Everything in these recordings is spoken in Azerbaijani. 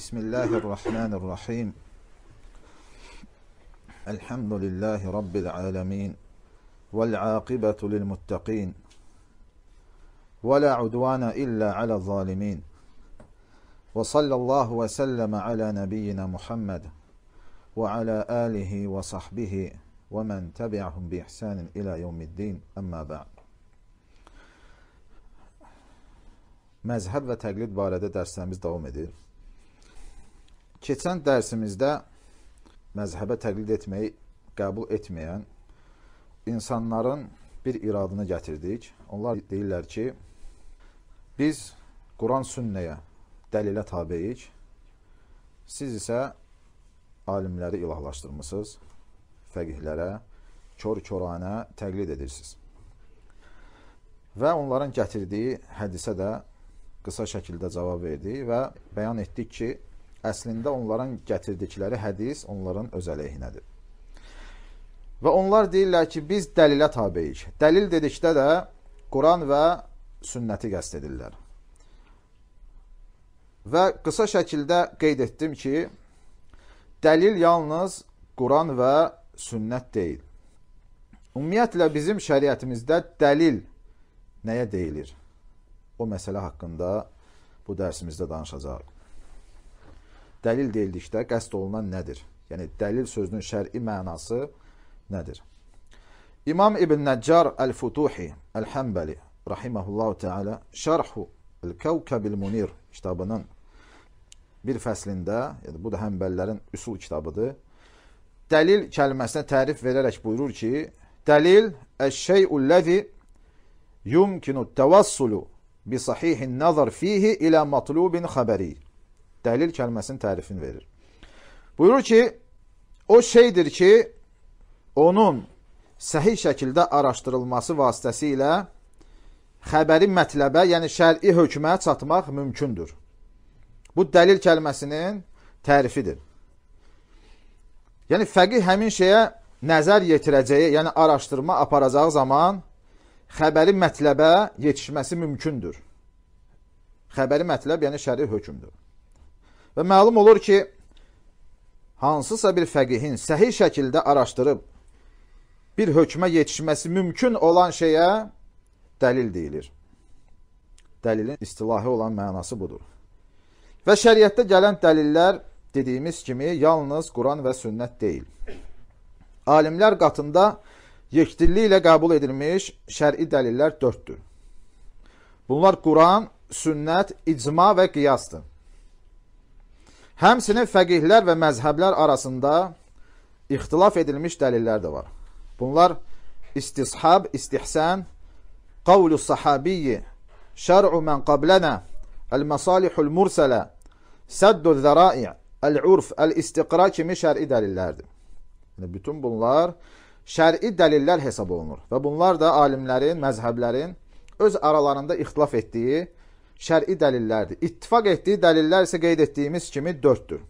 بسم الله الرحمن الرحيم الحمد لله رب العالمين والعاقبة للمتقين ولا عدوان إلا على الظالمين وصلى الله وسلم على نبينا محمد وعلى آله وصحبه ومن تبعهم بإحسان إلى يوم الدين أما بعد Məzhəb və təqlid barədə dərslərimiz davam edir. Keçən dərsimizdə məzhəbə təqlid etməyi qəbul etməyən insanların bir iradını gətirdik. Onlar deyirlər ki, biz Quran sünnəyə, dəlilə tabeyik. Siz isə alimləri ilahlaşdırmısınız, fəqihlərə, kör-köranə təqlid edirsiniz. Və onların gətirdiyi hədisə də qısa şəkildə cavab verdi və bəyan etdik ki, Əslində onların gətirdikləri hədis onların öz əleyhinədir. Və onlar deyirlər ki, biz dəlilə tabeyik. Dəlil dedikdə də Quran və sünnəti qəsd edirlər. Və qısa şəkildə qeyd etdim ki, dəlil yalnız Quran və sünnət deyil. Ümumiyyətlə, bizim şəriətimizdə dəlil nəyə deyilir? O məsələ haqqında bu dərsimizdə danışacaq dəlil deyildikdə qəsd olunan nədir? Yəni, dəlil sözünün şəri mənası nədir? İmam İbn Nəccar Əl-Futuhi Əl-Həmbəli Rahiməhullahu Teala Şərhu Əl-Kəvkəbil Munir kitabının bir fəslində, yəni bu da həmbəllərin üsul kitabıdır, dəlil kəlməsinə tərif verərək buyurur ki, dəlil əş-şey'ullezi yumkinu təvassulu bi sahihin nazar fihi ilə matlubin xəbəri. Dəlil kəlməsinin tərifini verir. Buyurur ki, o şeydir ki, onun səhih şəkildə araşdırılması vasitəsilə xəbəri mətləbə, yəni şəri hökmə çatmaq mümkündür. Bu dəlil kəlməsinin tərifidir. Yəni fəqih həmin şeyə nəzər yetirəcəyi, yəni araşdırma aparacağı zaman xəbəri mətləbə yetişməsi mümkündür. Xəbəri mətləb, yəni şəri hökmdür. Və məlum olur ki, hansısa bir fəqihin səhih şəkildə araşdırıb bir hökmə yetişməsi mümkün olan şeyə dəlil deyilir. Dəlilin istilahi olan mənası budur. Və şəriətdə gələn dəlillər dediyimiz kimi yalnız Quran və sünnət deyil. Alimlər qatında yekdilli ilə qəbul edilmiş şəri dəlillər dörddür. Bunlar Quran, sünnət, icma və qiyasdır. Həmsinin fəqihlər və məzhəblər arasında ixtilaf edilmiş dəlillər də var. Bunlar istishab, istihsən, qavlu sahabiyyi, şər'u mən qablənə, əl-məsalihul mursələ, səddu zəra'i, əl-urf, əl-istiqra kimi şəri dəlillərdir. Yəni, bütün bunlar şəri dəlillər hesab olunur və bunlar da alimlərin, məzhəblərin öz aralarında ixtilaf etdiyi şəri dəlillərdir. İttifaq etdiyi dəlillər isə qeyd etdiyimiz kimi 4-dür.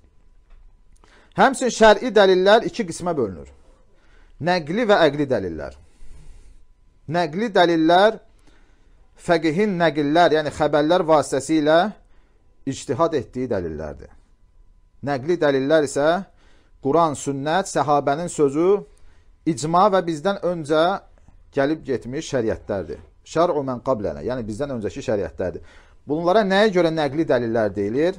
Həmçinin şəri dəlillər iki qismə bölünür. Nəqli və əqli dəlillər. Nəqli dəlillər fəqihin nəqillər, yəni xəbərlər vasitəsilə ictihad etdiyi dəlillərdir. Nəqli dəlillər isə Quran, sünnət, səhabənin sözü, icma və bizdən öncə gəlib getmiş şəriətlərdir. Şər'u mən qablənə, yəni bizdən öncəki şəriətlərdir. Bunlara nəyə görə nəqli dəlillər deyilir?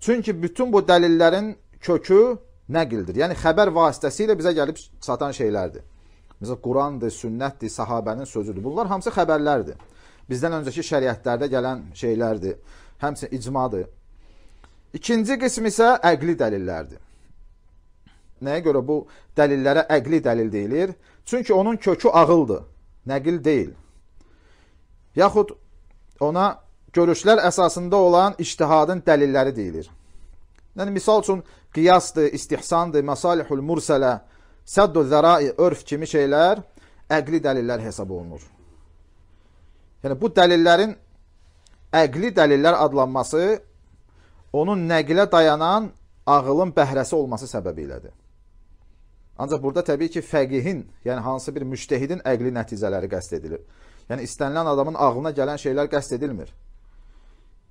Çünki bütün bu dəlillərin kökü nəqildir. Yəni xəbər vasitəsilə bizə gəlib çatan şeylərdir. Məsələn, Qurandır, sünnətdir, sahabənin sözüdür. Bunlar hamısı xəbərlərdir. Bizdən öncəki şəriətlərdə gələn şeylərdir. Həmçinin icmadır. İkinci qism isə əqli dəlillərdir. Nəyə görə bu dəlillərə əqli dəlil deyilir? Çünki onun kökü ağıldır, nəqil deyil. Yaxud ona görüşlər əsasında olan iştihadın dəlilləri deyilir. Yəni, misal üçün, qiyasdır, istihsandır, məsalihul mursələ, səddü zərai, örf kimi şeylər əqli dəlillər hesab olunur. Yəni, bu dəlillərin əqli dəlillər adlanması onun nəqilə dayanan ağılın bəhrəsi olması səbəbi ilədir. Ancaq burada təbii ki, fəqihin, yəni hansı bir müştəhidin əqli nəticələri qəst edilir. Yəni, istənilən adamın ağlına gələn şeylər qəst edilmir.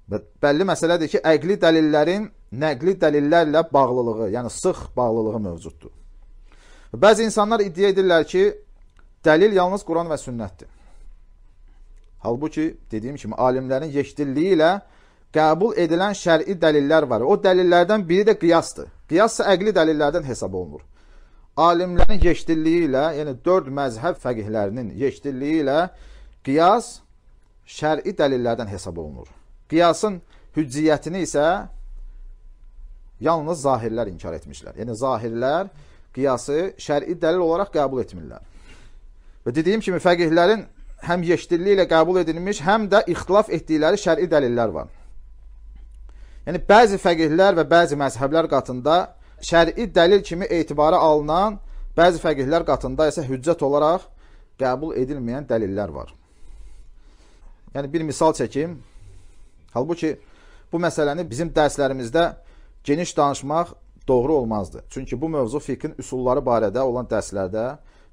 Və bəlli məsələdir ki, əqli dəlillərin nəqli dəlillərlə bağlılığı, yəni sıx bağlılığı mövcuddur. Və bəzi insanlar iddia edirlər ki, dəlil yalnız Quran və sünnətdir. Halbuki, dediyim kimi, alimlərin yekdilliyi ilə qəbul edilən şəri dəlillər var. O dəlillərdən biri də qiyasdır. Qiyas isə əqli dəlillərdən hesab olunur. Alimlərin yekdilliyi ilə, yəni dörd məzhəb fəqihlərinin yekdilliyi ilə qiyas şəri dəlillərdən hesab olunur. Qiyasın hücciyyətini isə yalnız zahirlər inkar etmişlər. Yəni, zahirlər qiyası şəri dəlil olaraq qəbul etmirlər. Və dediyim kimi, fəqihlərin həm yeşdilliyi ilə qəbul edilmiş, həm də ixtilaf etdikləri şəri dəlillər var. Yəni, bəzi fəqihlər və bəzi məzhəblər qatında şəri dəlil kimi etibara alınan, bəzi fəqihlər qatında isə hüccət olaraq qəbul edilməyən dəlillər var. Yəni, bir misal çəkim. Halbuki bu məsələni bizim dərslərimizdə geniş danışmaq doğru olmazdı. Çünki bu mövzu fiqhin üsulları barədə olan dərslərdə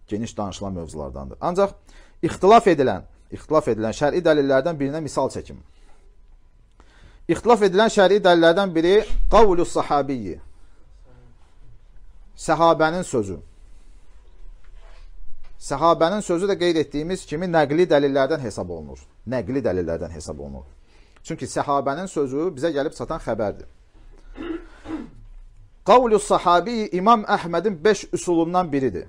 geniş danışılan mövzulardandır. Ancaq ixtilaf edilən, ixtilaf edilən şər'i dəlillərdən birinə misal çəkim. İxtilaf edilən şər'i dəlillərdən biri qavlu sahabiyyi. Səhabənin sözü. Səhabənin sözü də qeyd etdiyimiz kimi nəqli dəlillərdən hesab olunur. Nəqli dəlillərdən hesab olunur. Çünki səhabənin sözü bizə gəlib çatan xəbərdir. Qavlu sahabi İmam Əhmədin 5 üsulundan biridir.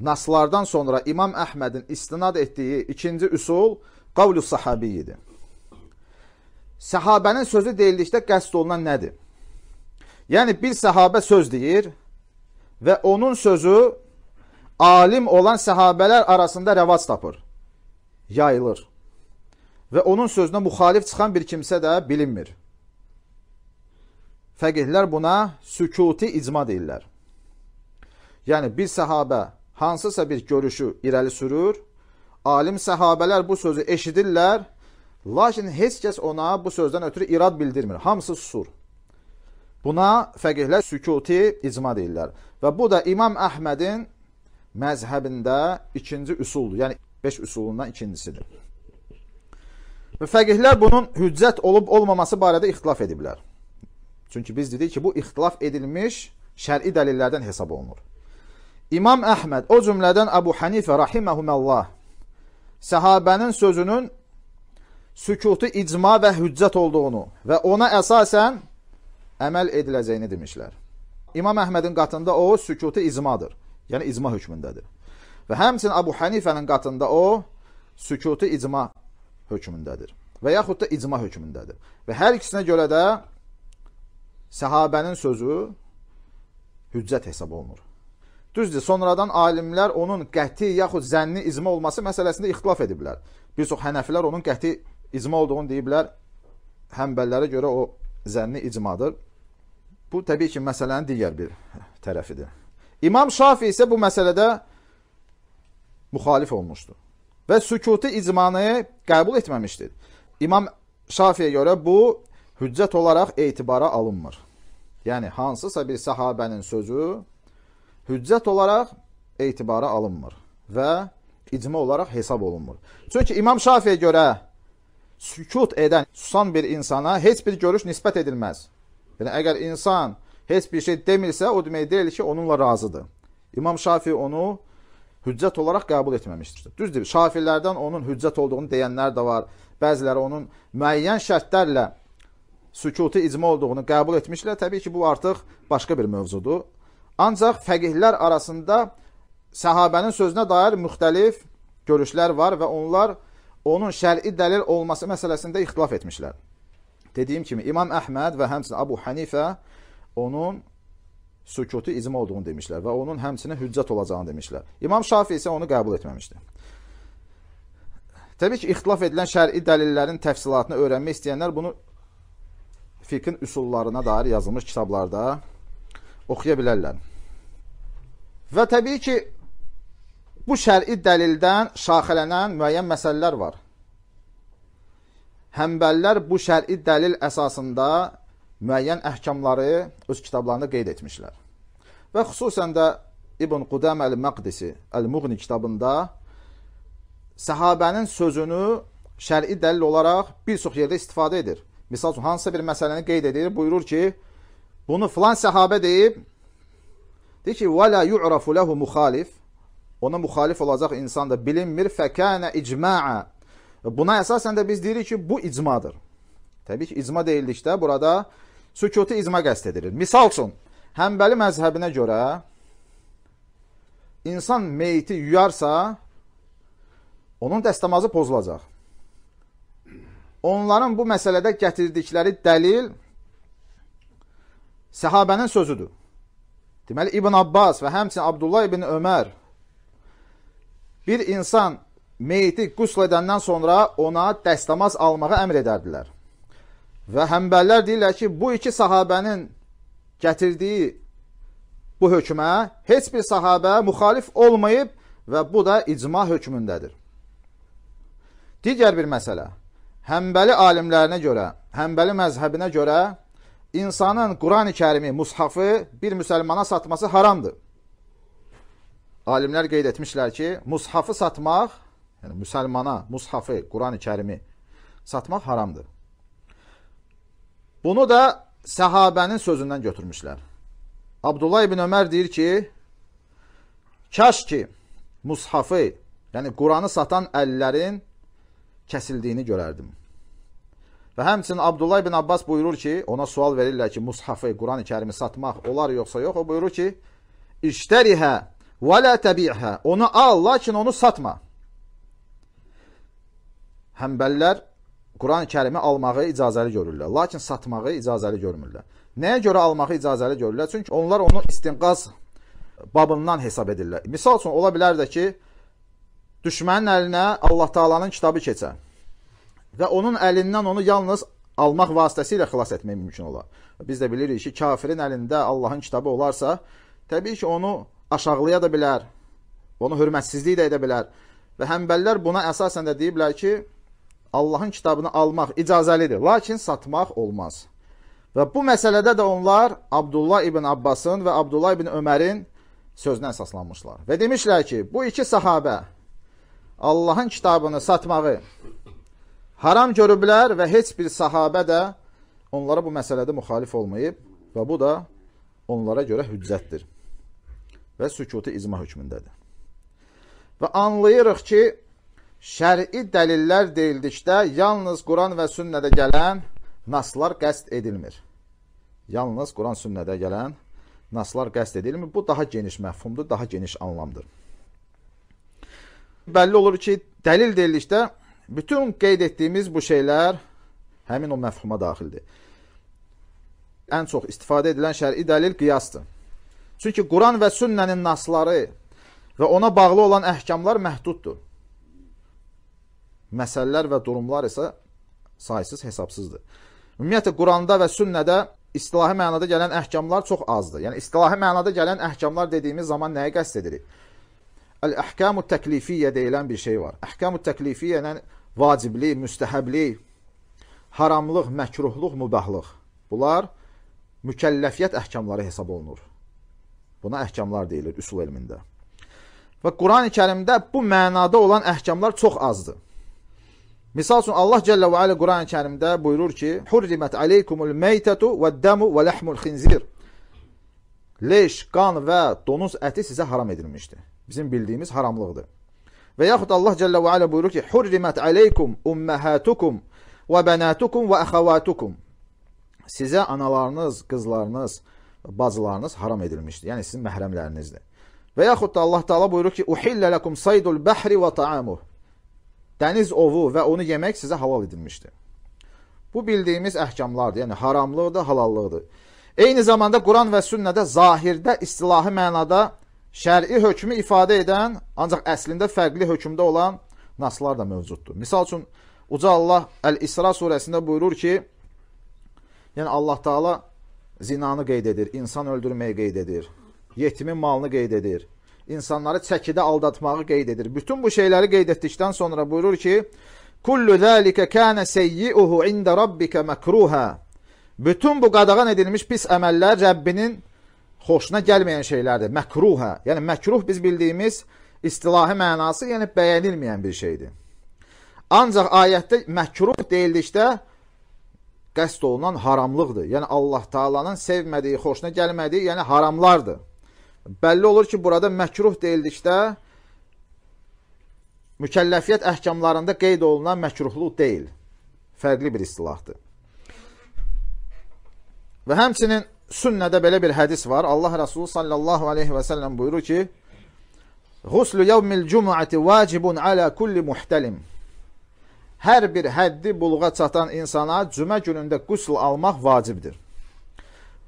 Naslardan sonra İmam Əhmədin istinad etdiyi ikinci üsul qavlu sahabiyidir. Səhabənin sözü deyildikdə qəsd olunan nədir? Yəni bir səhabə söz deyir və onun sözü alim olan səhabələr arasında rəvac tapır, yayılır və onun sözünə müxalif çıxan bir kimsə də bilinmir. Fəqihlər buna sükuti icma deyirlər. Yəni, bir səhabə hansısa bir görüşü irəli sürür, alim səhabələr bu sözü eşidirlər, lakin heç kəs ona bu sözdən ötürü irad bildirmir, hamısı susur. Buna fəqihlər sükuti icma deyirlər. Və bu da İmam Əhmədin məzhəbində ikinci üsuldur, yəni 5 üsulundan ikincisidir. Fəqihlər bunun hüccət olub olmaması barədə ixtilaf ediblər. Çünki biz dedik ki, bu ixtilaf edilmiş şəri dəlillərdən hesab olunur. İmam Əhməd, o cümlədən Əbu Hanifə rahiməhuməllah, səhabənin sözünün sükutu icma və hüccət olduğunu və ona əsasən əməl ediləcəyini demişlər. İmam Əhmədin qatında o sükutu icmadır, yəni icma hökmündədir. Və həmçin Əbu Hanifənin qatında o sükutu icma hökmündədir. Və yaxud da icma hökmündədir. Və hər ikisinə görə də səhabənin sözü hüccət hesab olunur. Düzdür, sonradan alimlər onun qəti yaxud zənni icma olması məsələsində ixtilaf ediblər. Bir çox hənəfilər onun qəti icma olduğunu deyiblər, həmbəllərə görə o zənni icmadır. Bu, təbii ki, məsələnin digər bir tərəfidir. İmam Şafi isə bu məsələdə müxalif olmuşdur və sükutu icmanı qəbul etməmişdir. İmam Şafiyə görə bu hüccət olaraq etibara alınmır. Yəni, hansısa bir səhabənin sözü hüccət olaraq etibara alınmır və icma olaraq hesab olunmur. Çünki İmam Şafiyə görə sükut edən, susan bir insana heç bir görüş nisbət edilməz. Yəni, əgər insan heç bir şey demirsə, o demək deyil ki, onunla razıdır. İmam Şafi onu hüccət olaraq qəbul etməmişdir. Düzdür, şafirlərdən onun hüccət olduğunu deyənlər də var. Bəziləri onun müəyyən şərtlərlə sükutu icma olduğunu qəbul etmişlər. Təbii ki, bu artıq başqa bir mövzudur. Ancaq fəqihlər arasında səhabənin sözünə dair müxtəlif görüşlər var və onlar onun şər'i dəlil olması məsələsində ixtilaf etmişlər. Dediyim kimi, İmam Əhməd və həmçinin Abu Hanifə onun sükutu icma olduğunu demişlər və onun həmçinin hüccət olacağını demişlər. İmam Şafi isə onu qəbul etməmişdir. Təbii ki, ixtilaf edilən şəri dəlillərin təfsilatını öyrənmək istəyənlər bunu fiqhin üsullarına dair yazılmış kitablarda oxuya bilərlər. Və təbii ki, bu şəri dəlildən şaxələnən müəyyən məsələlər var. Həmbəllər bu şəri dəlil əsasında müəyyən əhkamları öz kitablarında qeyd etmişlər. Və xüsusən də İbn Qudam Əl-Məqdisi Əl-Muğni kitabında səhabənin sözünü şəri dəlil olaraq bir çox yerdə istifadə edir. Misal üçün, hansısa bir məsələni qeyd edir, buyurur ki, bunu filan səhabə deyib, deyir ki, وَلَا يُعْرَفُ لَهُ مُخَالِف Ona müxalif olacaq insan da bilinmir, فَكَانَ اِجْمَاعَ Buna əsasən də biz deyirik ki, bu icmadır. Təbii ki, icma deyildikdə burada sükutu icma qəsd edilir. Misal üçün, Həmbəli məzhəbinə görə insan meyti yuyarsa, onun dəstəmazı pozulacaq. Onların bu məsələdə gətirdikləri dəlil səhabənin sözüdür. Deməli, İbn Abbas və həmçinin Abdullah ibn Ömər bir insan meyti qusl edəndən sonra ona dəstəmaz almağa əmr edərdilər. Və həmbəllər deyirlər ki, bu iki sahabənin gətirdiyi bu hökmə heç bir sahabə müxalif olmayıb və bu da icma hökmündədir. Digər bir məsələ, həmbəli alimlərinə görə, həmbəli məzhəbinə görə insanın Qurani kərimi, mushafı bir müsəlmana satması haramdır. Alimlər qeyd etmişlər ki, mushafı satmaq, yəni müsəlmana mushafı, Qurani kərimi satmaq haramdır. Bunu da səhabənin sözündən götürmüşlər. Abdullah ibn Ömər deyir ki, kaş ki, mushafı, yəni Quranı satan əllərin kəsildiyini görərdim. Və həmçinin Abdullah ibn Abbas buyurur ki, ona sual verirlər ki, mushafı, Quran-ı kərimi satmaq olar yoxsa yox? O buyurur ki, iştərihə və lə təbi'hə. Onu al, lakin onu satma. Həmbəllər Quran-ı Kərimi almağı icazəli görürlər, lakin satmağı icazəli görmürlər. Nəyə görə almağı icazəli görürlər? Çünki onlar onu istinqaz babından hesab edirlər. Misal üçün, ola bilər də ki, düşmənin əlinə Allah Taalanın kitabı keçə və onun əlindən onu yalnız almaq vasitəsilə xilas etmək mümkün olar. Biz də bilirik ki, kafirin əlində Allahın kitabı olarsa, təbii ki, onu aşağılaya da bilər, onu hörmətsizlik də edə bilər və həmbəllər buna əsasən də deyiblər ki, Allahın kitabını almaq icazəlidir, lakin satmaq olmaz. Və bu məsələdə də onlar Abdullah ibn Abbasın və Abdullah ibn Ömərin sözünə əsaslanmışlar. Və demişlər ki, bu iki sahabə Allahın kitabını satmağı haram görüblər və heç bir sahabə də onlara bu məsələdə müxalif olmayıb və bu da onlara görə hüccətdir və sükutu icma hökmündədir. Və anlayırıq ki, şəri dəlillər deyildikdə yalnız Quran və sünnədə gələn naslar qəsd edilmir. Yalnız Quran sünnədə gələn naslar qəsd edilmir. Bu daha geniş məfhumdur, daha geniş anlamdır. Bəlli olur ki, dəlil deyildikdə bütün qeyd etdiyimiz bu şeylər həmin o məfhuma daxildir. Ən çox istifadə edilən şəri dəlil qiyasdır. Çünki Quran və sünnənin nasları və ona bağlı olan əhkamlar məhduddur məsələlər və durumlar isə saysız hesabsızdır. Ümumiyyətlə Quranda və sünnədə istilahi mənada gələn əhkamlar çox azdır. Yəni istilahi mənada gələn əhkamlar dediyimiz zaman nəyi qəsd edirik? Əl-əhkamu təklifiyyə deyilən bir şey var. Əhkamu təklifiyyə ilə vaciblik, müstəhəblik, haramlıq, məkruhluq, mübahlıq. Bunlar mükəlləfiyyət əhkamları hesab olunur. Buna əhkamlar deyilir üsul elmində. Və Qurani-Kərimdə bu mənada olan əhkamlar çox azdır. Misal üçün Allah Cəllə və Alə Quran-ı Kərimdə buyurur ki: "Hurrimat aleykumul meytatu vəd-damu və lahmul xinzir." Leş, qan və donuz əti sizə haram edilmişdir. Bizim bildiyimiz haramlıqdır. Və yaxud Allah Cəllə və Alə buyurur ki: "Hurrimat aleykum ummahatukum və banatukum və akhawatukum." Sizə analarınız, qızlarınız, bacılarınız haram edilmişdir. Yəni sizin məhrəmlərinizdir. Və yaxud da Allah Taala buyurur ki: "Uhillə lekum saydul bahri və ta'amuhu." Dəniz ovu və onu yemək sizə halal edilmişdir. Bu bildiyimiz əhkamlardır, yəni haramlıqdır, halallıqdır. Eyni zamanda Quran və sünnədə zahirdə istilahi mənada şəri hökmü ifadə edən, ancaq əslində fərqli hökmdə olan naslar da mövcuddur. Misal üçün, Uca Allah Əl-İsra surəsində buyurur ki, yəni Allah Taala zinanı qeyd edir, insan öldürməyi qeyd edir, yetimin malını qeyd edir, insanları çəkidə aldatmağı qeyd edir. Bütün bu şeyləri qeyd etdikdən sonra buyurur ki: "Kullu zalika kana sayyi'uhu inda rabbika makruha." Bütün bu qadağan edilmiş pis əməllər Rəbbinin xoşuna gəlməyən şeylərdir. Məkruha, yəni məkruh biz bildiyimiz istilahi mənası, yəni bəyənilməyən bir şeydir. Ancaq ayətdə məkruh deyildikdə qəsd olunan haramlıqdır. Yəni Allah Taala'nın sevmədiyi, xoşuna gəlmədiyi, yəni haramlardır. Bəlli olur ki, burada məkruh deyildikdə mükəlləfiyyət əhkamlarında qeyd olunan məkruhluq deyil. Fərqli bir istilahdır. Və həmçinin sünnədə belə bir hədis var. Allah Rəsulü sallallahu aleyhi və səlləm buyurur ki, Ğuslu yevmil cumu'ati vacibun alə kulli muhtəlim. Hər bir həddi buluğa çatan insana cümə günündə qusl almaq vacibdir.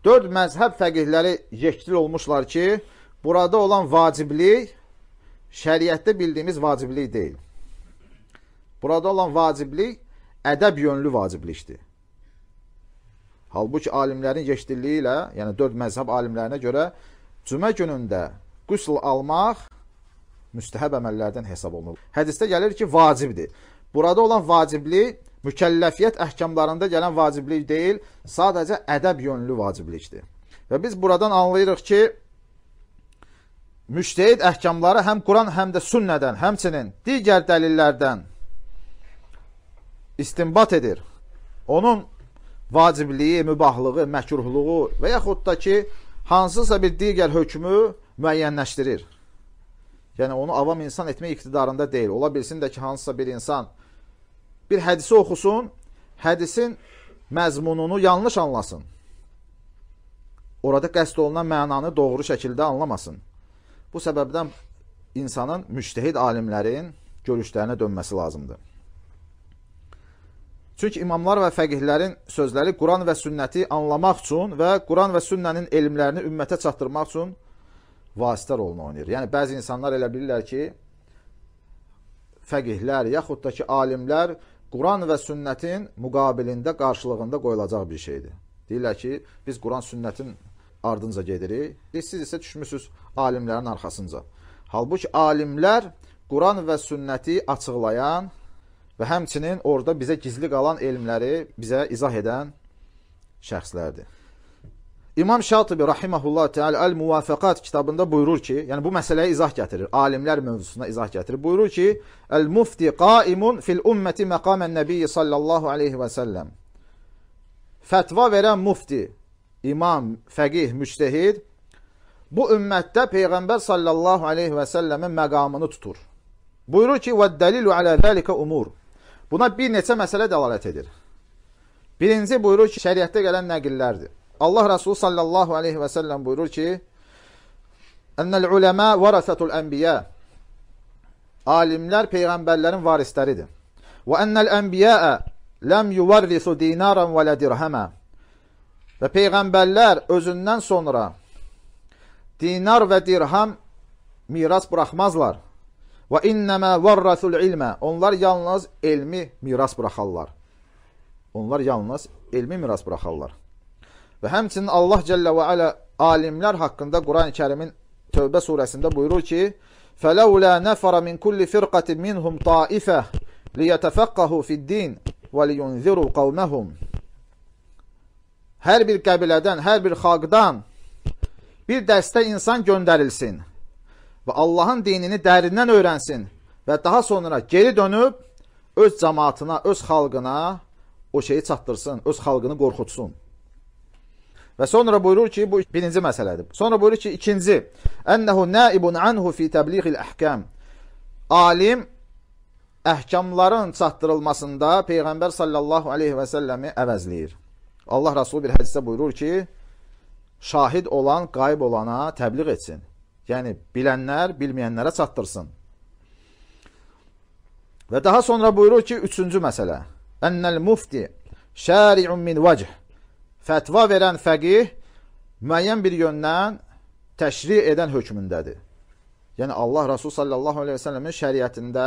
Dörd məzhəb fəqihləri yekdil olmuşlar ki, burada olan vaciblik şəriətdə bildiyimiz vaciblik deyil. Burada olan vaciblik ədəb yönlü vaciblikdir. Halbuki alimlərin yekdilliyi ilə, yəni dörd məzhəb alimlərinə görə cümə günündə qüsl almaq müstəhəb əməllərdən hesab olunur. Hədisdə gəlir ki, vacibdir. Burada olan vaciblik mükəlləfiyyət əhkamlarında gələn vaciblik deyil, sadəcə ədəb yönlü vaciblikdir. Və biz buradan anlayırıq ki, müştehid əhkamları həm Quran, həm də sünnədən, həmçinin digər dəlillərdən istinbat edir. Onun vacibliyi, mübahlığı, məkruhluğu və yaxud da ki, hansısa bir digər hökmü müəyyənləşdirir. Yəni, onu avam insan etmək iqtidarında deyil. Ola bilsin də ki, hansısa bir insan bir hədisi oxusun, hədisin məzmununu yanlış anlasın. Orada qəsd olunan mənanı doğru şəkildə anlamasın. Bu səbəbdən insanın müştəhid alimlərin görüşlərinə dönməsi lazımdır. Çünki imamlar və fəqihlərin sözləri Quran və sünnəti anlamaq üçün və Quran və sünnənin elmlərini ümmətə çatdırmaq üçün vasitə rolunu oynayır. Yəni, bəzi insanlar elə bilirlər ki, fəqihlər, yaxud da ki, alimlər Quran və sünnətin müqabilində, qarşılığında qoyulacaq bir şeydir. Deyirlər ki, biz Quran sünnətin ardınca gedirik, siz isə düşmüsünüz alimlərin arxasınca. Halbuki alimlər Quran və sünnəti açıqlayan və həmçinin orada bizə gizli qalan elmləri bizə izah edən şəxslərdir. İmam Şatibi rahimehullah teala El-Muvafakat kitabında buyurur ki, yəni bu məsələyə izah gətirir, alimlər mövzusuna izah gətirir. Buyurur ki, El-Mufti qaimun fil ummeti maqamen Nəbi sallallahu alayhi və sallam. Fətva verən mufti, imam, fəqih, müctehid bu ümmətdə peyğəmbər sallallahu alayhi və sallamın məqamını tutur. Buyurur ki, "Və dəlilu alə zalika umur." Buna bir neçə məsələ dəlalət edir. Birinci buyurur ki, şəriətdə gələn nəqillərdir. Allah Resulü sallallahu aleyhi və səlləm buyurur ki, Ənəl uləmə varasətul ənbiyə Alimlər peyğəmbərlərin varisləridir. Və ənəl ənbiyəə ləm yuvarrisu dinaran və lə dirhəmə Və peyğəmbərlər özündən sonra dinar və dirham miras buraxmazlar. Və innəmə varrasul ilmə Onlar yalnız elmi miras buraxarlar. Onlar yalnız elmi miras buraxarlar. Və həmçinin Allah Cəllə və Ələ alimlər haqqında Quran-ı Kərimin Tövbə surəsində buyurur ki, فَلَوْلَا نَفَرَ مِنْ كُلِّ فِرْقَةٍ مِنْهُمْ طَائِفَةً لِيَتَفَقَّهُ فِي الدِّينِ وَلِيُنْذِرُوا قَوْمَهُمْ Hər bir qəbilədən, hər bir xalqdan bir dəstə insan göndərilsin və Allahın dinini dərindən öyrənsin və daha sonra geri dönüb öz cəmatına, öz xalqına o şeyi çatdırsın, öz xalqını qorxutsun. Və sonra buyurur ki, bu birinci məsələdir. Sonra buyurur ki, ikinci, ənəhu naibun anhu fi təbliğil əhkəm. Alim əhkamların çatdırılmasında Peyğəmbər sallallahu aleyhi və səlləmi əvəzləyir. Allah Rasulü bir hədisdə buyurur ki, şahid olan qayb olana təbliğ etsin. Yəni, bilənlər bilməyənlərə çatdırsın. Və daha sonra buyurur ki, üçüncü məsələ. Ənəl mufti şəri'un min vəcih fətva verən fəqih müəyyən bir yöndən təşri edən hökmündədir. Yəni, Allah Rasul sallallahu aleyhi və səlləmin şəriətində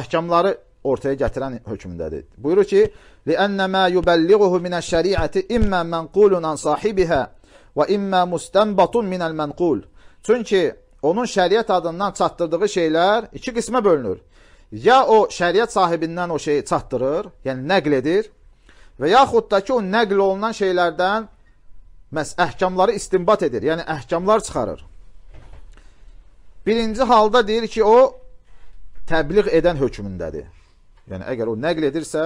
əhkamları ortaya gətirən hökmündədir. Buyurur ki, لِأَنَّ مَا يُبَلِّغُهُ مِنَ الشَّرِعَةِ إِمَّا مَنْقُولٌ عَنْ صَاحِبِهَا وَإِمَّا مُسْتَنْبَطٌ مِنَ الْمَنْقُولِ Çünki onun şəriət adından çatdırdığı şeylər iki qismə bölünür. Ya o şəriət sahibindən o şeyi çatdırır, yəni nəql edir, və yaxud da ki, o nəql olunan şeylərdən məhz əhkamları istinbat edir, yəni əhkamlar çıxarır. Birinci halda deyir ki, o təbliğ edən hökmündədir. Yəni, əgər o nəql edirsə,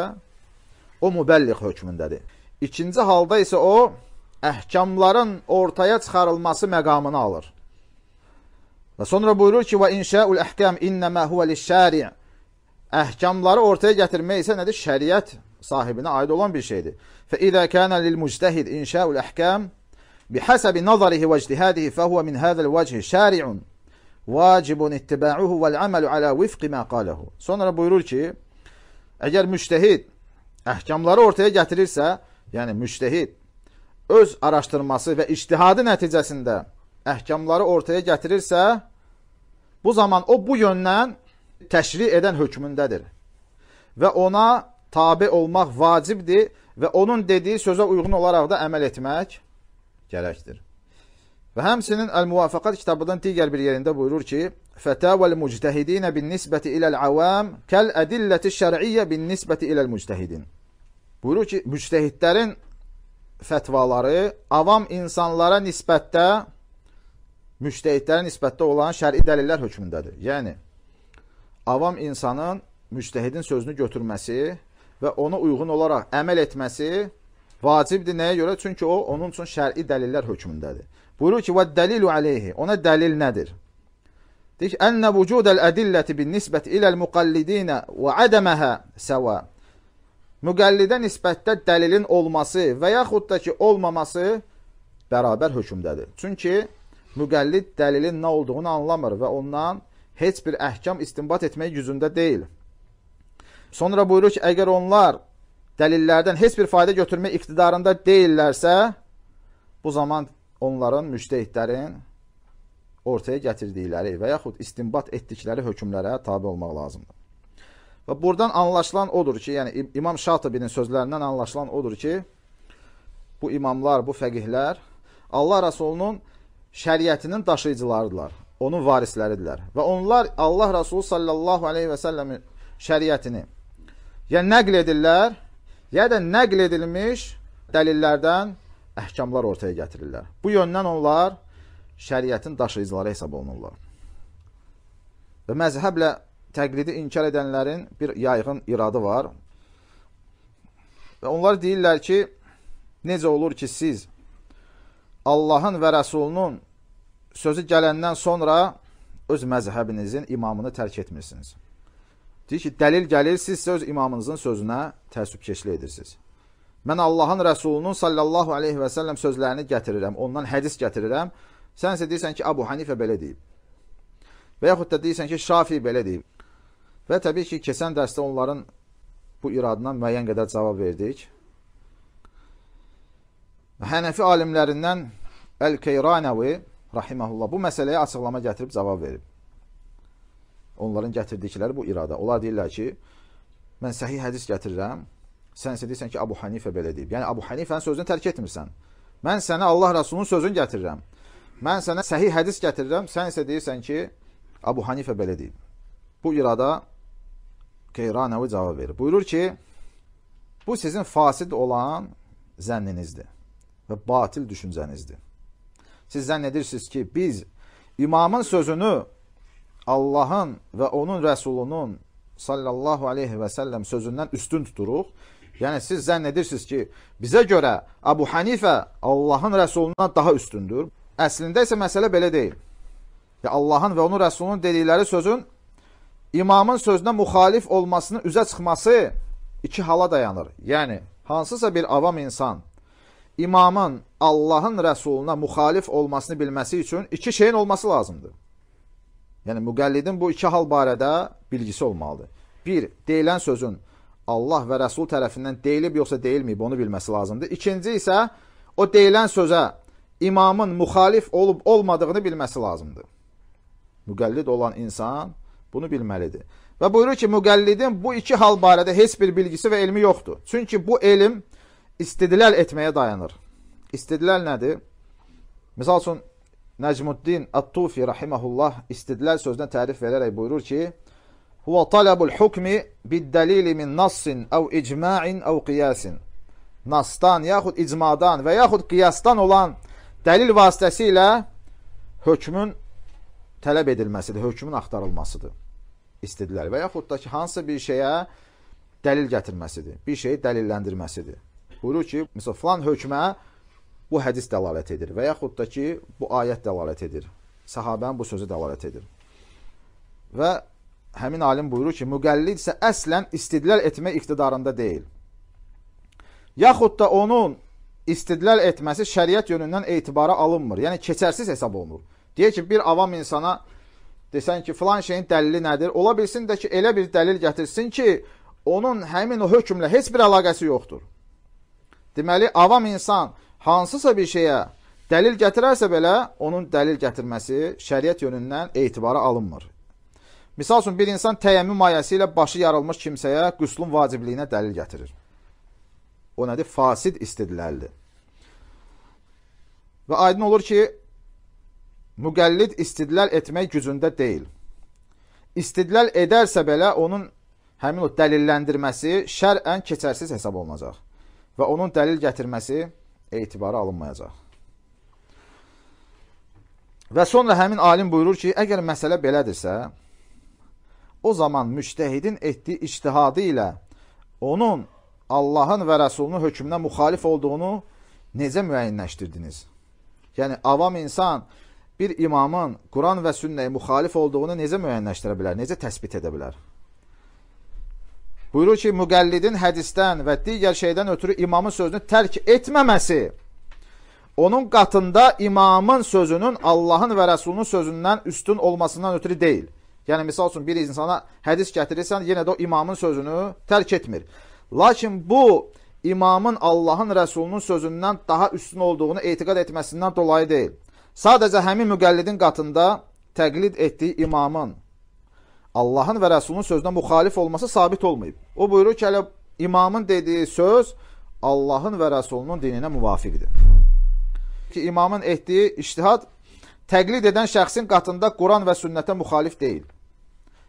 o mübəlliq hökmündədir. İkinci halda isə o, əhkamların ortaya çıxarılması məqamını alır. Və sonra buyurur ki, وَاِنْشَاءُ الْاَحْكَامِ اِنَّمَا هُوَ لِشَّارِعِ Əhkamları ortaya gətirmək isə nədir? Şəriət sahibine ait olan bir şeydir. فَاِذَا كَانَ لِلْمُجْتَهِدْ اِنْشَاءُ الْاَحْكَامِ بِحَسَبِ نَظَرِهِ وَاجْتِهَادِهِ فَهُوَ مِنْ هَذَا الْوَجْهِ شَارِعٌ وَاجِبٌ اِتِّبَاعُهُ وَالْعَمَلُ عَلَى وِفْقِ مَا قَالَهُ Sonra buyurur ki, əgər müştəhid əhkamları ortaya gətirirsə, yəni müştəhid öz araşdırması və iştihadı nəticəsində əhkamları ortaya gətirirsə, bu zaman o bu yöndən təşri edən hökmündədir. Və ona tabi olmaq vacibdir və onun dediyi sözə uyğun olaraq da əməl etmək gərəkdir. Və həmsinin Əl-Muvafaqat kitabının digər bir yerində buyurur ki, Fətəvəl müctəhidinə bin nisbəti iləl-əvəm kəl ədilləti şər'iyyə bin nisbəti iləl-müctəhidin. Buyurur ki, müctəhidlərin fətvaları avam insanlara nisbətdə, müctəhidlərə nisbətdə olan şəri dəlillər hökmündədir. Yəni, avam insanın müctəhidin sözünü götürməsi və ona uyğun olaraq əməl etməsi vacibdir. Nəyə görə? Çünki o, onun üçün şəri dəlillər hökmündədir. Buyurur ki, وَالدَّلِلُ عَلَيْهِ Ona dəlil nədir? Deyir ki, أَنَّ وُجُودَ الْأَدِلَّةِ بِالنِّسْبَةِ إِلَى الْمُقَلِّدِينَ وَعَدَمَهَا سَوَى Müqəllidə nisbətdə dəlilin olması və yaxud da ki, olmaması bərabər hökmdədir. Çünki müqəllid dəlilin nə olduğunu anlamır və ondan heç bir əhkam istinbat etmək yüzündə deyil. Sonra buyurur ki, əgər onlar dəlillərdən heç bir fayda götürmək iqtidarında deyillərsə, bu zaman onların müştehidlərin ortaya gətirdikləri və yaxud istinbat etdikləri hökmlərə tabi olmaq lazımdır. Və buradan anlaşılan odur ki, yəni İmam Şatibinin sözlərindən anlaşılan odur ki, bu imamlar, bu fəqihlər Allah Rəsulunun şəriətinin daşıyıcılarıdırlar, onun varisləridirlər. Və onlar Allah Rəsulu sallallahu aleyhi və səlləmin şəriətini ya nəql edirlər, ya da nəql edilmiş dəlillərdən əhkamlar ortaya gətirirlər. Bu yöndən onlar şəriətin daşıyıcıları hesab olunurlar. Və məzhəblə təqlidi inkar edənlərin bir yayğın iradı var. Və onlar deyirlər ki, necə olur ki, siz Allahın və Rəsulunun sözü gələndən sonra öz məzhəbinizin imamını tərk etmirsiniz. Deyir ki, dəlil gəlir, siz söz imamınızın sözünə təəssübkeşlik edirsiniz. Mən Allahın Rəsulunun sallallahu aleyhi və səlləm sözlərini gətirirəm, ondan hədis gətirirəm. Sən isə deyirsən ki, Abu Hanifə belə deyib. Və yaxud da deyirsən ki, Şafi belə deyib. Və təbii ki, keçən dərsdə onların bu iradına müəyyən qədər cavab verdik. Hənəfi alimlərindən Əl-Keyranavi, rahiməhullah, bu məsələyə açıqlama gətirib cavab verib. Onların gətirdikləri bu iradə. Onlar deyirlər ki, mən səhih hədis gətirirəm, sən isə deyirsən ki, Abu Hanifə belə deyib. Yəni, Abu Hanifənin sözünü tərk etmirsən. Mən sənə Allah Rasulunun sözünü gətirirəm. Mən sənə səhih hədis gətirirəm, sən isə deyirsən ki, Abu Hanifə belə deyib. Bu irada Qeyranəvi cavab verir. Buyurur ki, bu sizin fasid olan zənninizdir və batil düşüncənizdir. Siz zənn edirsiniz ki, biz imamın sözünü Allahın və onun rəsulunun sallallahu aleyhi və səlləm sözündən üstün tuturuq. Yəni siz zənn edirsiniz ki, bizə görə Əbu Hanifə Allahın rəsulundan daha üstündür. Əslində isə məsələ belə deyil. Ya Allahın və onun rəsulunun dedikləri sözün imamın sözünə müxalif olmasının üzə çıxması iki hala dayanır. Yəni hansısa bir avam insan imamın Allahın rəsuluna müxalif olmasını bilməsi üçün iki şeyin olması lazımdır. Yəni müqəllidin bu iki hal barədə bilgisi olmalıdır. Bir, deyilən sözün Allah və Rəsul tərəfindən deyilib yoxsa deyilməyib onu bilməsi lazımdır. İkinci isə o deyilən sözə imamın müxalif olub olmadığını bilməsi lazımdır. Müqəllid olan insan bunu bilməlidir. Və buyurur ki, müqəllidin bu iki hal barədə heç bir bilgisi və elmi yoxdur. Çünki bu elm istidlal etməyə dayanır. İstidlal nədir? Məsəl üçün, Nəcmuddin Ət-Tufi rahimehullah istidlal sözünə tərif verərək buyurur ki: "Huwa talabul hukmi bid-dalil min nassin aw icma'in aw qiyasin." Nasdan yaxud icmadan və yaxud qiyasdan olan dəlil vasitəsilə hökmün tələb edilməsidir, hökmün axtarılmasıdır. İstidlal və yaxud da ki, hansı bir şeyə dəlil gətirməsidir, bir şeyi dəlilləndirməsidir. Buyurur ki, məsələn, filan hökmə bu hədis dəlalət edir və yaxud da ki, bu ayət dəlalət edir. Sahabənin bu sözü dəlalət edir. Və həmin alim buyurur ki, müqəllid isə əslən istidlal etmək iqtidarında deyil. Yaxud da onun istidlal etməsi şəriət yönündən etibara alınmır. Yəni keçərsiz hesab olunur. Deyək ki, bir avam insana desən ki, filan şeyin dəlili nədir? Ola bilsin də ki, elə bir dəlil gətirsin ki, onun həmin o hökmlə heç bir əlaqəsi yoxdur. Deməli, avam insan hansısa bir şeyə dəlil gətirərsə belə, onun dəlil gətirməsi şəriət yönündən etibara alınmır. Misal üçün, bir insan təyəmmüm ayəsi ilə başı yarılmış kimsəyə qüslun vacibliyinə dəlil gətirir. O nədir? Fasid istidləldir. Və aydın olur ki, müqəllid istidləl etmək gücündə deyil. İstidləl edərsə belə, onun həmin o dəlilləndirməsi şərən keçərsiz hesab olunacaq və onun dəlil gətirməsi etibarı alınmayacaq. Və sonra həmin alim buyurur ki, əgər məsələ belədirsə, o zaman müştəhidin etdiyi iştihadı ilə onun Allahın və Rəsulunun hökmünə müxalif olduğunu necə müəyyənləşdirdiniz? Yəni, avam insan bir imamın Quran və sünnəyə müxalif olduğunu necə müəyyənləşdirə bilər, necə təsbit edə bilər? Buyurur ki, müqəllidin hədisdən və digər şeydən ötürü imamın sözünü tərk etməməsi onun qatında imamın sözünün Allahın və Rəsulunun sözündən üstün olmasından ötürü deyil. Yəni, misal üçün bir insana hədis gətirirsən, yenə də o imamın sözünü tərk etmir. Lakin bu, imamın Allahın Rəsulunun sözündən daha üstün olduğunu etiqat etməsindən dolayı deyil. Sadəcə həmin müqəllidin qatında təqlid etdiyi imamın Allahın və Rəsulun sözünə müxalif olması sabit olmayıb. O buyurur ki, hələ imamın dediyi söz Allahın və Rəsulunun dininə müvafiqdir. Ki, imamın etdiyi iştihad təqlid edən şəxsin qatında Quran və sünnətə müxalif deyil.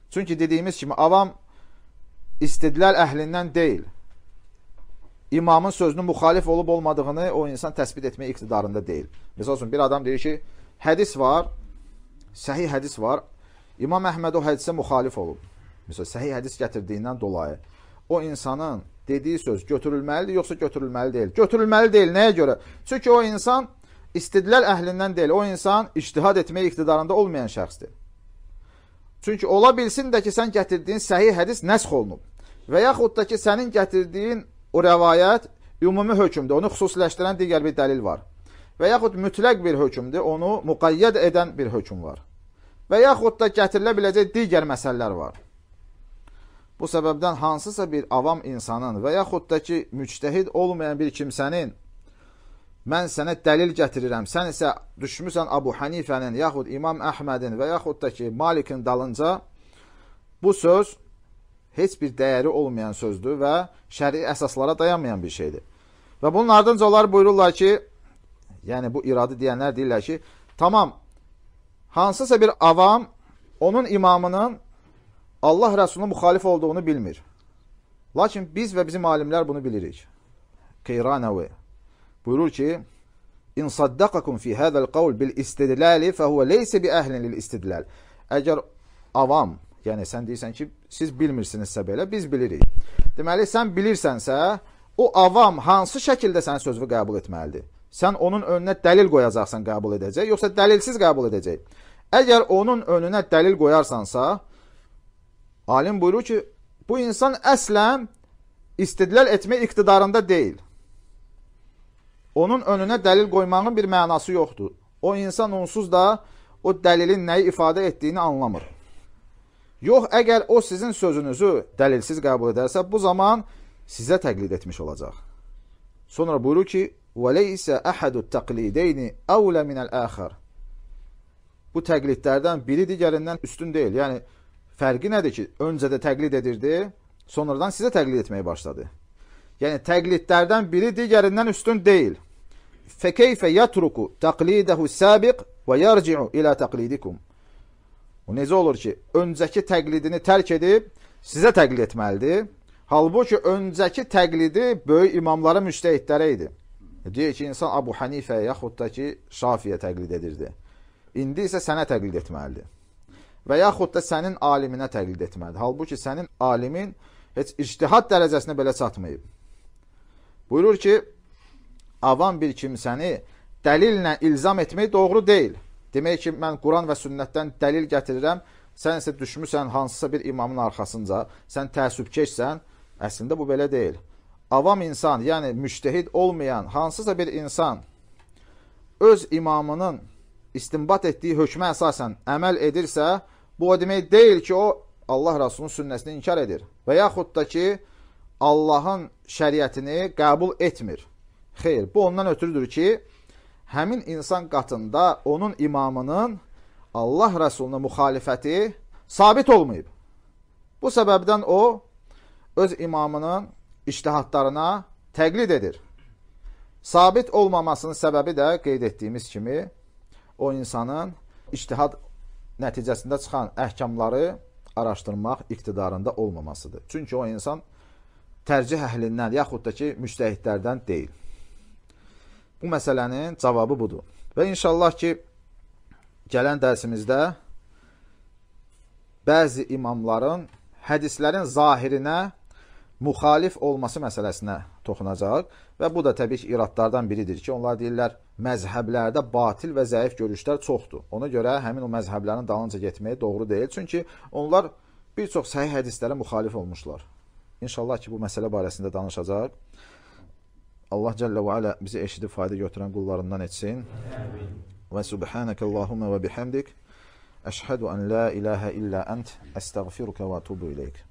Çünki dediyimiz kimi, avam istidlal əhlindən deyil. İmamın sözünün müxalif olub olmadığını o insan təsbit etmək iqtidarında deyil. Məsəl üçün, bir adam deyir ki, hədis var, səhih hədis var, İmam Əhməd o hədisə müxalif olub. Məsələn, səhih hədis gətirdiyindən dolayı o insanın dediyi söz götürülməlidir, yoxsa götürülməli deyil? Götürülməli deyil, nəyə görə? Çünki o insan istidlal əhlindən deyil, o insan iştihad etmək iqtidarında olmayan şəxsdir. Çünki ola bilsin də ki, sən gətirdiyin səhih hədis nəsx olunub və yaxud da ki, sənin gətirdiyin o rəvayət ümumi hökmdür, onu xüsusiləşdirən digər bir dəlil var və yaxud mütləq bir hökmdür, onu müqayyəd edən bir hökm var və yaxud da gətirilə biləcək digər məsələlər var. Bu səbəbdən hansısa bir avam insanın və yaxud da ki, müctəhid olmayan bir kimsənin mən sənə dəlil gətirirəm, sən isə düşmüsən Abu Hanifənin, yaxud İmam Əhmədin və yaxud da ki, Malikin dalınca bu söz heç bir dəyəri olmayan sözdür və şəri əsaslara dayanmayan bir şeydir. Və bunun ardınca onlar buyururlar ki, yəni bu iradı deyənlər deyirlər ki, tamam, hansısa bir avam onun imamının Allah Resulü'nə müxalif olduğunu bilmir. Lakin biz və bizim alimlər bunu bilirik. Qeyranəvi buyurur ki, İn saddaqakum fi hadhal qawl bil istidlal fehuve leysa bi ehlin lil istidlal. Əgər avam, yəni sən deyirsən ki, siz bilmirsinizsə belə biz bilirik. Deməli sən bilirsənsə, o avam hansı şəkildə sənin sözünü qəbul etməlidir? sən onun önünə dəlil qoyacaqsan qəbul edəcək, yoxsa dəlilsiz qəbul edəcək. Əgər onun önünə dəlil qoyarsansa, alim buyurur ki, bu insan əslən istidlal etmək iqtidarında deyil. Onun önünə dəlil qoymağın bir mənası yoxdur. O insan onsuz da o dəlilin nəyi ifadə etdiyini anlamır. Yox, əgər o sizin sözünüzü dəlilsiz qəbul edərsə, bu zaman sizə təqlid etmiş olacaq. Sonra buyurur ki, وَلَيْسَ أَحَدُ التَّقْلِدَيْنِ أَوْلَ مِنَ الْآخَرِ Bu təqlidlərdən biri digərindən üstün deyil. Yəni, fərqi nədir ki, öncə də təqlid edirdi, sonradan sizə təqlid etməyə başladı. Yəni, təqlidlərdən biri digərindən üstün deyil. فَكَيْفَ يَتْرُكُ تَقْلِدَهُ السَّابِقِ وَيَرْجِعُ إِلَى تَقْلِدِكُمْ O necə olur ki, öncəki təqlidini tərk edib, sizə təqlid etməlidir. Halbuki öncəki təqlidi böyük imamlara müştəhidlərə idi. Deyək ki, insan Abu Hanifəyə yaxud da ki, Şafiyə təqlid edirdi. İndi isə sənə təqlid etməlidir. Və yaxud da sənin aliminə təqlid etməlidir. Halbuki sənin alimin heç ictihad dərəcəsinə belə çatmayıb. Buyurur ki, avam bir kimsəni dəlillə ilzam etmək doğru deyil. Demək ki, mən Quran və sünnətdən dəlil gətirirəm, sən isə düşmüsən hansısa bir imamın arxasınca, sən təəssübkeşsən, əslində bu belə deyil avam insan yani müştehid olmayan hansısa bir insan öz imamının istinbat etdiyi hökmə əsasən əməl edirsə, bu o demək deyil ki, o Allah Rasulunun sünnəsini inkar edir və yaxud da ki, Allahın şəriətini qəbul etmir. Xeyr, bu ondan ötürüdür ki, həmin insan qatında onun imamının Allah Rasuluna müxalifəti sabit olmayıb. Bu səbəbdən o öz imamının iştihatlarına təqlid edir. Sabit olmamasının səbəbi də qeyd etdiyimiz kimi o insanın iştihad nəticəsində çıxan əhkamları araşdırmaq iqtidarında olmamasıdır. Çünki o insan tərcih əhlindən yaxud da ki, müctəhidlərdən deyil. Bu məsələnin cavabı budur. Və inşallah ki, gələn dərsimizdə bəzi imamların hədislərin zahirinə müxalif olması məsələsinə toxunacaq və bu da təbii ki, iradlardan biridir ki, onlar deyirlər, məzhəblərdə batil və zəif görüşlər çoxdur. Ona görə həmin o məzhəblərin dalınca getmək doğru deyil, çünki onlar bir çox səhih hədislərə müxalif olmuşlar. İnşallah ki, bu məsələ barəsində danışacaq. Allah Cəllə və Alə bizi eşidib fayda götürən qullarından etsin. Və subhanəkə Allahumma və bihamdik. Əşhədu ən la ilahə illə ənt, əstəğfiruka və tubu iləyik.